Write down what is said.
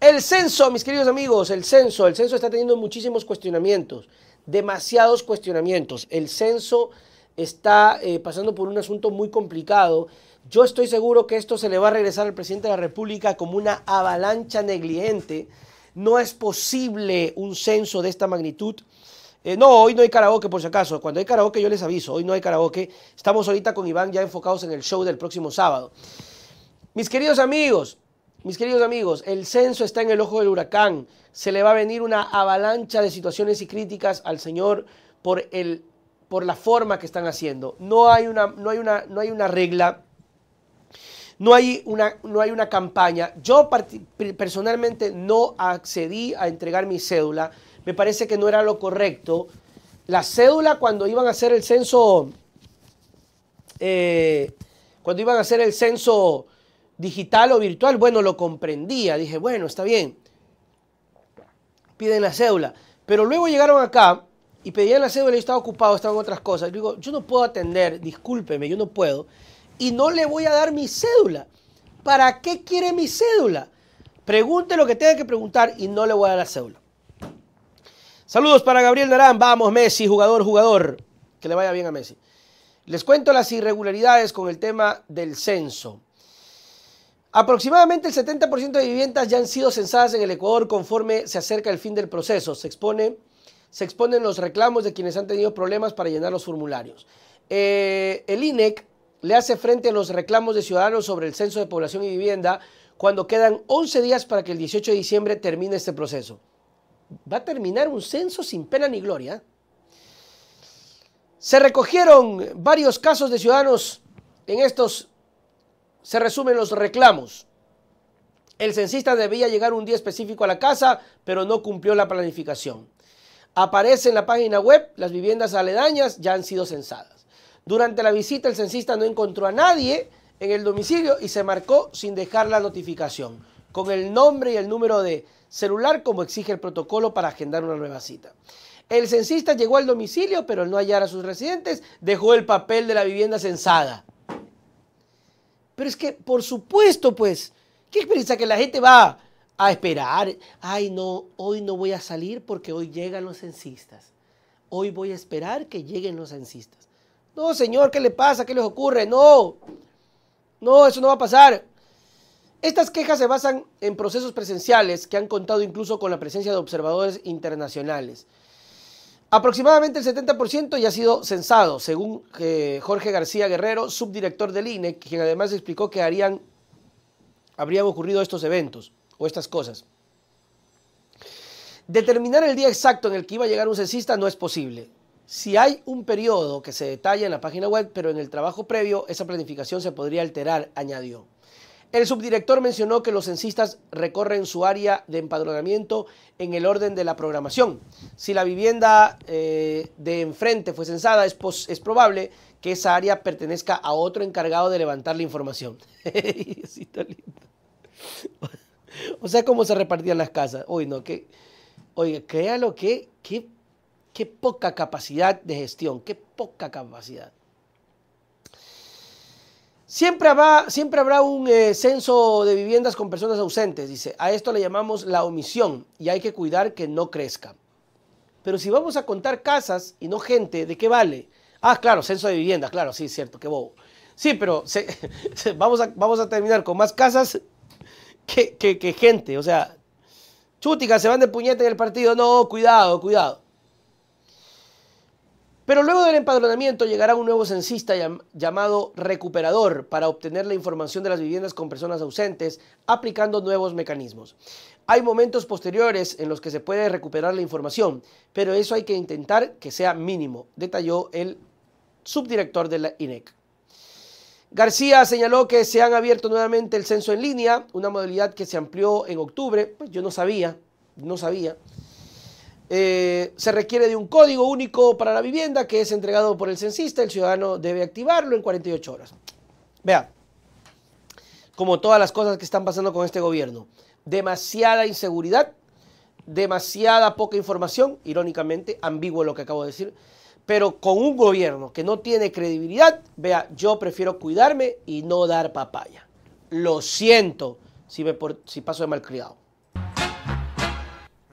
El censo, mis queridos amigos, el censo, el censo está teniendo muchísimos cuestionamientos, demasiados cuestionamientos. El censo está eh, pasando por un asunto muy complicado. Yo estoy seguro que esto se le va a regresar al presidente de la República como una avalancha negligente. No es posible un censo de esta magnitud. Eh, no, hoy no hay karaoke por si acaso. Cuando hay karaoke yo les aviso, hoy no hay karaoke. Estamos ahorita con Iván ya enfocados en el show del próximo sábado. Mis queridos amigos, mis queridos amigos, el censo está en el ojo del huracán. Se le va a venir una avalancha de situaciones y críticas al Señor por, el, por la forma que están haciendo. No hay una, no hay una, no hay una regla. No hay una, no hay una campaña. Yo personalmente no accedí a entregar mi cédula. Me parece que no era lo correcto. La cédula cuando iban a hacer el censo, eh, cuando iban a hacer el censo digital o virtual, bueno, lo comprendía, dije, bueno, está bien, piden la cédula. Pero luego llegaron acá y pedían la cédula y yo estaba ocupado, estaban otras cosas. Yo digo, yo no puedo atender, discúlpeme, yo no puedo. Y no le voy a dar mi cédula. ¿Para qué quiere mi cédula? Pregunte lo que tenga que preguntar y no le voy a dar la cédula. Saludos para Gabriel Darán. Vamos, Messi, jugador, jugador. Que le vaya bien a Messi. Les cuento las irregularidades con el tema del censo. Aproximadamente el 70% de viviendas ya han sido censadas en el Ecuador conforme se acerca el fin del proceso. Se, se exponen los reclamos de quienes han tenido problemas para llenar los formularios. Eh, el INEC le hace frente a los reclamos de ciudadanos sobre el censo de población y vivienda cuando quedan 11 días para que el 18 de diciembre termine este proceso. Va a terminar un censo sin pena ni gloria. Se recogieron varios casos de ciudadanos en estos se resumen los reclamos. El censista debía llegar un día específico a la casa, pero no cumplió la planificación. Aparece en la página web, las viviendas aledañas ya han sido censadas. Durante la visita el censista no encontró a nadie en el domicilio y se marcó sin dejar la notificación, con el nombre y el número de celular como exige el protocolo para agendar una nueva cita. El censista llegó al domicilio, pero al no hallar a sus residentes, dejó el papel de la vivienda censada. Pero es que, por supuesto, pues, ¿qué experiencia que la gente va a esperar? Ay, no, hoy no voy a salir porque hoy llegan los censistas. Hoy voy a esperar que lleguen los censistas. No, señor, ¿qué le pasa? ¿Qué les ocurre? No, no, eso no va a pasar. Estas quejas se basan en procesos presenciales que han contado incluso con la presencia de observadores internacionales. Aproximadamente el 70% ya ha sido censado, según eh, Jorge García Guerrero, subdirector del INE, quien además explicó que habrían ocurrido estos eventos o estas cosas. Determinar el día exacto en el que iba a llegar un censista no es posible. Si hay un periodo que se detalla en la página web, pero en el trabajo previo esa planificación se podría alterar, añadió. El subdirector mencionó que los censistas recorren su área de empadronamiento en el orden de la programación. Si la vivienda eh, de enfrente fue censada, es, probable que esa área pertenezca a otro encargado de levantar la información. está O sea, cómo se repartían las casas. Uy, no, que. créalo que. qué poca capacidad de gestión, qué poca capacidad. Siempre habrá, siempre habrá un eh, censo de viviendas con personas ausentes, dice. A esto le llamamos la omisión y hay que cuidar que no crezca. Pero si vamos a contar casas y no gente, ¿de qué vale? Ah, claro, censo de viviendas, claro, sí, cierto, qué bobo. Sí, pero vamos, a, vamos a terminar con más casas que, que, gente. O sea, chútica, se van de puñete en el partido. No, cuidado, cuidado. Pero luego del empadronamiento llegará un nuevo censista llamado recuperador para obtener la información de las viviendas con personas ausentes, aplicando nuevos mecanismos. Hay momentos posteriores en los que se puede recuperar la información, pero eso hay que intentar que sea mínimo, detalló el subdirector de la INEC. García señaló que se han abierto nuevamente el censo en línea, una modalidad que se amplió en octubre, pues yo no sabía, no sabía. Eh, se requiere de un código único para la vivienda que es entregado por el censista. El ciudadano debe activarlo en 48 horas. Vea, como todas las cosas que están pasando con este gobierno, demasiada inseguridad, demasiada poca información, irónicamente, ambiguo lo que acabo de decir, pero con un gobierno que no tiene credibilidad, vea, yo prefiero cuidarme y no dar papaya. Lo siento si, me si paso de malcriado.